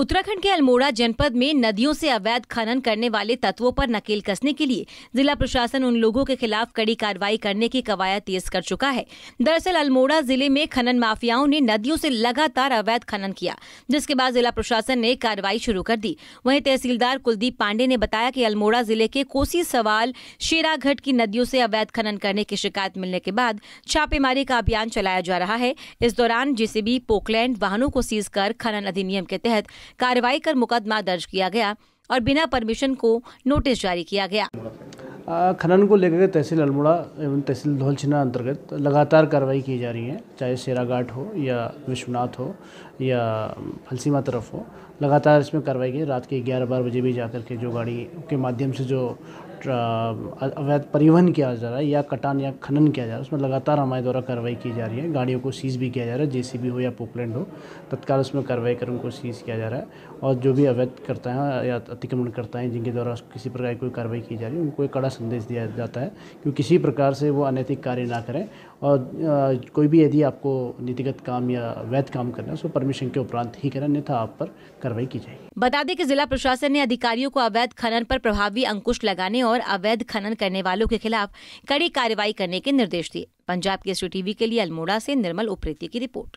उत्तराखंड के अल्मोड़ा जनपद में नदियों से अवैध खनन करने वाले तत्वों पर नकेल कसने के लिए जिला प्रशासन उन लोगों के खिलाफ कड़ी कार्रवाई करने की कवायद तेज कर चुका है दरअसल अल्मोड़ा जिले में खनन माफियाओं ने नदियों से लगातार अवैध खनन किया जिसके बाद जिला प्रशासन ने कार्रवाई शुरू कर दी वहीं तहसीलदार कुलदीप पांडे ने बताया की अल्मोड़ा जिले के कोसी सवाल शेराघट की नदियों से अवैध खनन करने की शिकायत मिलने के बाद छापेमारी का अभियान चलाया जा रहा है इस दौरान जेसीबी पोकलैंड वाहनों को सीज कर खनन अधिनियम के तहत कार्रवाई कर मुकदमा दर्ज किया गया और बिना परमिशन को नोटिस जारी किया गया खनन को लेकर तहसील अल्मोड़ा एवं तहसील धौलछिना अंतर्गत लगातार कार्रवाई की जा रही है चाहे शेराघाट हो या विश्वनाथ हो या फलसीमा तरफ हो लगातार इसमें कार्रवाई की रात के ग्यारह बारह बजे भी जा कर के जो गाड़ी के माध्यम से जो अवैध परिवहन किया जा रहा है या कटान या खनन किया जा रहा है उसमें लगातार हमारे द्वारा कार्रवाई की जा रही है गाड़ियों को सीज भी किया जा रहा है जेसीबी हो या पोकलैंड हो तत्काल उसमें कार्रवाई कर उनको सीज किया जा रहा है और जो भी अवैध करता है या अतिक्रमण करता है जिनके द्वारा किसी प्रकार की कोई कार्रवाई की जा रही है उनको एक कड़ा संदेश दिया जाता है कि किसी प्रकार से वो अनैतिक कार्य ना करें और कोई भी यदि आपको नीतिगत काम या वैध काम करना है तो परमिशन के उपरांत ही करें अन्यथा आप पर कार्रवाई की जाएगी बता दें कि जिला प्रशासन ने अधिकारियों को अवैध खनन पर प्रभावी अंकुश लगाने और अवैध खनन करने वालों के खिलाफ कड़ी कार्रवाई करने के निर्देश दिए पंजाब के सी टीवी के लिए अल्मोड़ा से निर्मल उप्रेती की रिपोर्ट